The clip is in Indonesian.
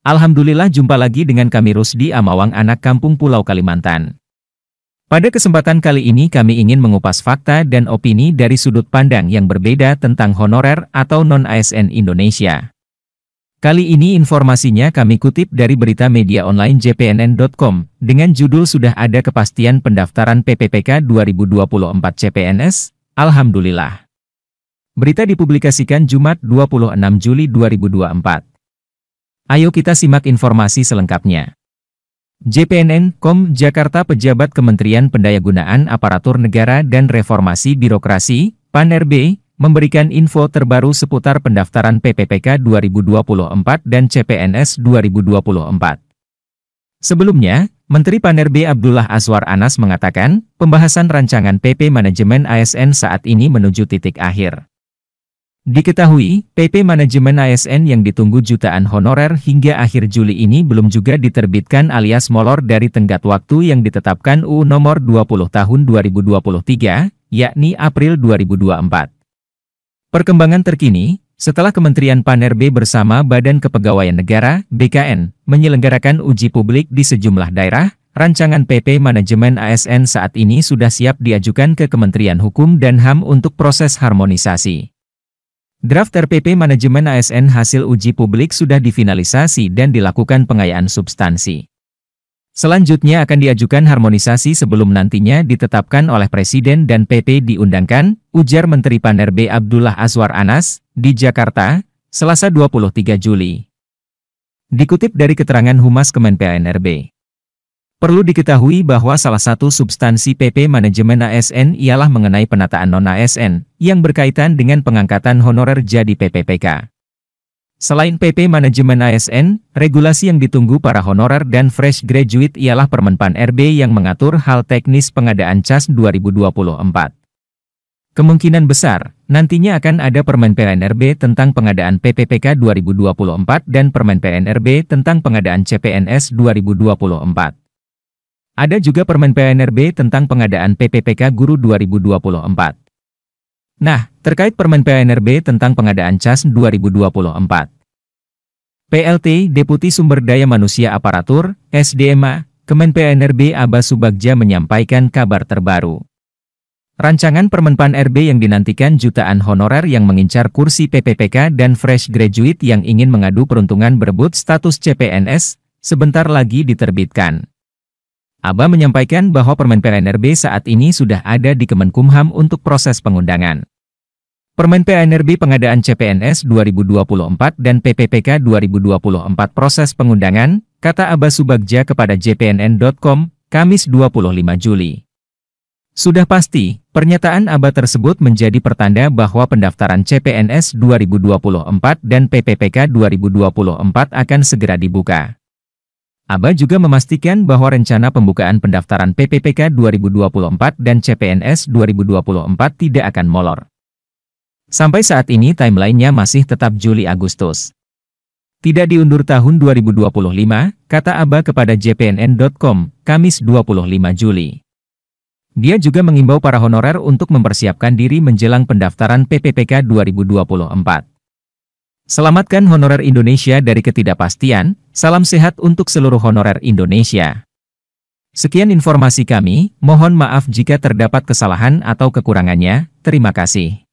Alhamdulillah jumpa lagi dengan kami Rusdi Amawang anak kampung Pulau Kalimantan. Pada kesempatan kali ini kami ingin mengupas fakta dan opini dari sudut pandang yang berbeda tentang honorer atau non-ASN Indonesia. Kali ini informasinya kami kutip dari berita media online jpnn.com dengan judul Sudah ada kepastian pendaftaran PPPK 2024 CPNS, Alhamdulillah. Berita dipublikasikan Jumat 26 Juli 2024. Ayo kita simak informasi selengkapnya. JPNN.com Jakarta Pejabat Kementerian Pendayagunaan Aparatur Negara dan Reformasi Birokrasi, PAN RB, memberikan info terbaru seputar pendaftaran PPPK 2024 dan CPNS 2024. Sebelumnya, Menteri PAN-RB Abdullah Azwar Anas mengatakan, pembahasan rancangan PP Manajemen ASN saat ini menuju titik akhir. Diketahui, PP manajemen ASN yang ditunggu jutaan honorer hingga akhir Juli ini belum juga diterbitkan alias molor dari tenggat waktu yang ditetapkan UU nomor 20 tahun 2023, yakni April 2024. Perkembangan terkini, setelah Kementerian Panerbe bersama Badan Kepegawaian Negara (BKN) menyelenggarakan uji publik di sejumlah daerah, rancangan PP manajemen ASN saat ini sudah siap diajukan ke Kementerian Hukum dan HAM untuk proses harmonisasi. Draft RPP Manajemen ASN hasil uji publik sudah difinalisasi dan dilakukan pengayaan substansi. Selanjutnya akan diajukan harmonisasi sebelum nantinya ditetapkan oleh Presiden dan PP diundangkan, ujar Menteri Pan RB Abdullah Azwar Anas, di Jakarta, Selasa 23 Juli. Dikutip dari keterangan Humas Kemenpan RB. Perlu diketahui bahwa salah satu substansi PP Manajemen ASN ialah mengenai penataan non-ASN, yang berkaitan dengan pengangkatan honorer jadi PPPK. Selain PP Manajemen ASN, regulasi yang ditunggu para honorer dan fresh graduate ialah Permenpan RB yang mengatur hal teknis pengadaan CAS 2024. Kemungkinan besar, nantinya akan ada Permen PNRB tentang pengadaan PPPK 2024 dan Permen PNRB tentang pengadaan CPNS 2024. Ada juga Permen PNRB tentang pengadaan PPPK Guru 2024. Nah, terkait Permen PNRB tentang pengadaan CAS 2024. PLT Deputi Sumber Daya Manusia Aparatur, SDMA, Kemen PNRB Aba Subagja menyampaikan kabar terbaru. Rancangan Permenpan RB yang dinantikan jutaan honorer yang mengincar kursi PPPK dan fresh graduate yang ingin mengadu peruntungan berebut status CPNS, sebentar lagi diterbitkan. Aba menyampaikan bahwa Permen PNRB saat ini sudah ada di Kemenkumham untuk proses pengundangan. Permen PNRB pengadaan CPNS 2024 dan PPPK 2024 proses pengundangan, kata Aba Subagja kepada jpnn.com, Kamis 25 Juli. Sudah pasti, pernyataan Aba tersebut menjadi pertanda bahwa pendaftaran CPNS 2024 dan PPPK 2024 akan segera dibuka. Aba juga memastikan bahwa rencana pembukaan pendaftaran PPPK 2024 dan CPNS 2024 tidak akan molor. Sampai saat ini timelinenya masih tetap Juli-Agustus. Tidak diundur tahun 2025, kata Aba kepada jpnn.com, Kamis 25 Juli. Dia juga mengimbau para honorer untuk mempersiapkan diri menjelang pendaftaran PPPK 2024. Selamatkan honorer Indonesia dari ketidakpastian, salam sehat untuk seluruh honorer Indonesia. Sekian informasi kami, mohon maaf jika terdapat kesalahan atau kekurangannya, terima kasih.